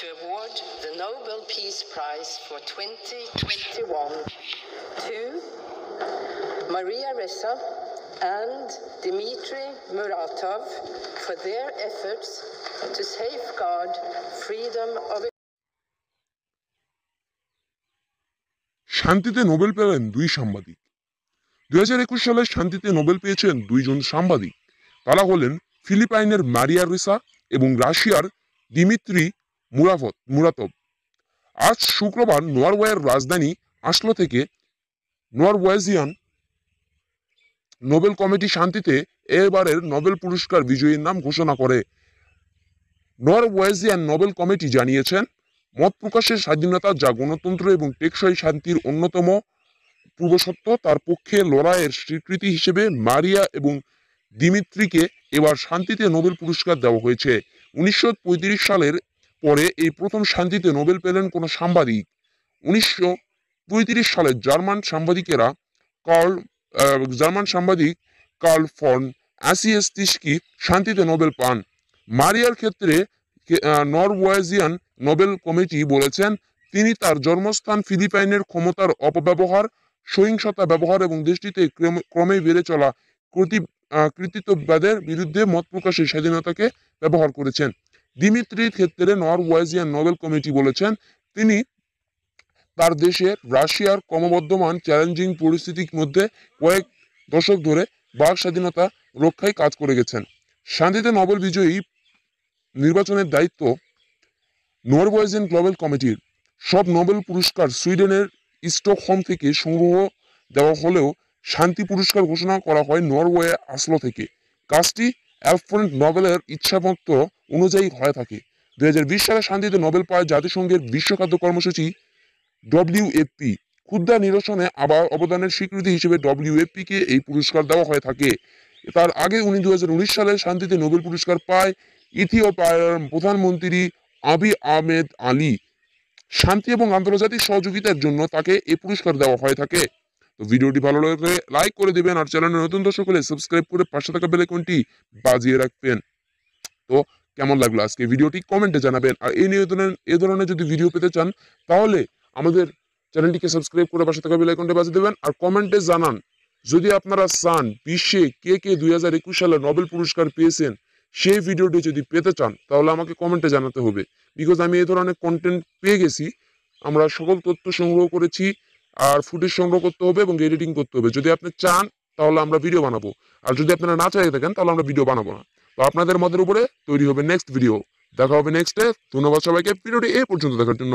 to award the Nobel Peace Prize for 2021 to Maria Ressa and Dmitry Muratov for their efforts to safeguard freedom of শান্তিতে Nobel পেলেন দুই সাংবাদিক দুই সালে শান্তিতে নোবেল পেয়েছেন দুইজন সাংবাদিক তারা হলেন ফিলিপাইনের মারিয়া রিসা এবং রাশিয়ার দিমিত্রি মুরাফত মুরাতব আজ শুক্রবার নরওয়ের রাজধানী আসলো থেকে নরওয়েজিয়ান নোবেল কমিটি শান্তিতে এবারের নোবেল পুরস্কার বিজয়ীর নাম ঘোষণা করে নরওয়েজিয়ান নোবেল কমিটি জানিয়েছেন মত প্রকাশের স্বাধীনতা যা গণতন্ত্র এবং টেকসই শান্তির অন্যতম পূর্বসত্ব তার পক্ষে লড়াইয়ের স্বীকৃতি হিসেবে মারিয়া এবং দিমিত্রিকে এবার শান্তিতে নোবেল পুরস্কার দেওয়া হয়েছে উনিশশো সালের পরে এই প্রথম শান্তিতে নোবেল পেলেন কোনো সাংবাদিক উনিশশো সালে জার্মান সাংবাদিকেরা কার্ল জার্মান সাংবাদিক কার্ল ফর্ন আসিএস তিস্কি শান্তিতে নোবেল পান মারিয়ার ক্ষেত্রে নরওয়েজিয়ান নোবেল কমিটি বলেছেন তিনি তার জন্মস্থান ফিলিপাইনের ক্ষমতার অপব্যবহার সহিংসতা ব্যবহার এবং দেশটিতে ক্রমে বেড়ে চলা কৃতিত্ববাদের বিরুদ্ধে মত প্রকাশের স্বাধীনতাকে ব্যবহার করেছেন দিমিত্রির ক্ষেত্রে নরওয়েজিয়ান নোবেল কমিটি বলেছেন তিনি তার দেশের রাশিয়ার ক্রমবর্ধমান চ্যালেঞ্জিং পরিস্থিতির মধ্যে কয়েক দশক ধরে বাক স্বাধীনতা রক্ষায় কাজ করে গেছেন শান্তিতে নোবেল বিজয়ী নির্বাচনের দায়িত্ব নরওয়েজিয়ান গ্লোবেল কমিটির সব নোবেল পুরস্কার সুইডেনের স্টকহোম থেকে সংগ্রহ দেওয়া হলেও শান্তি পুরস্কার ঘোষণা করা হয় নরওয়ে আসলো থেকে কাজটি অ্যালফ্রেন্ট নোবেলের ইচ্ছামত অনুযায়ী হয়ে থাকে দুই সালে শান্তিতে নোবেল পায় জাতিসংঘের বিশ্বখাদ্য কর্মসূচি ডব্লিউএফপি ক্ষুদ্রা নিরসনে আবার অবদানের স্বীকৃতি হিসেবে ডব্লিউএফপিকে এই পুরস্কার দেওয়া হয়ে থাকে তার আগে উনি দু সালে শান্তিতে নোবেল পুরস্কার পায় ইথিওপিয়ার প্রধানমন্ত্রী আবি আহমেদ আলী শান্তি এবং আন্তর্জাতিক সহযোগিতার জন্য তাকে এ পুরস্কার দেওয়া হয়ে থাকে তো ভিডিওটি ভালো লাগলে লাইক করে দেবেন আর চ্যানেলে নতুন দর্শক হলে সাবস্ক্রাইব করে পাশে থাকা বেলাইকনটি বাজিয়ে রাখবেন তো কেমন লাগলো আজকে ভিডিওটি কমেন্টে জানাবেন আর এই নিয়ে এ ধরনের যদি ভিডিও পেতে চান তাহলে আমাদের চ্যানেলটিকে সাবস্ক্রাইব করে পাশে থাকা বেলাইকনটি বাজিয়ে দেবেন আর কমেন্টে জানান যদি আপনারা চান বিশ্বে কে কে দুই সালে নোবেল পুরস্কার পেয়েছেন সেই ভিডিওটি যদি পেতে চান তাহলে আমাকে কমেন্টে জানাতে হবে বিকজ আমি এই ধরনের কন্টেন্ট পেয়ে গেছি আমরা সকল তথ্য সংগ্রহ করেছি আর ফুটেজ সংগ্রহ করতে হবে এবং এডিটিং করতে হবে যদি আপনি চান তাহলে আমরা ভিডিও বানাবো আর যদি আপনারা না চাই থাকেন তাহলে আমরা ভিডিও বানাবো না তো আপনাদের মতের উপরে তৈরি হবে নেক্সট ভিডিও দেখা হবে নেক্সট ধন্যবাদ সবাইকে ভিডিওটি এ পর্যন্ত দেখার জন্য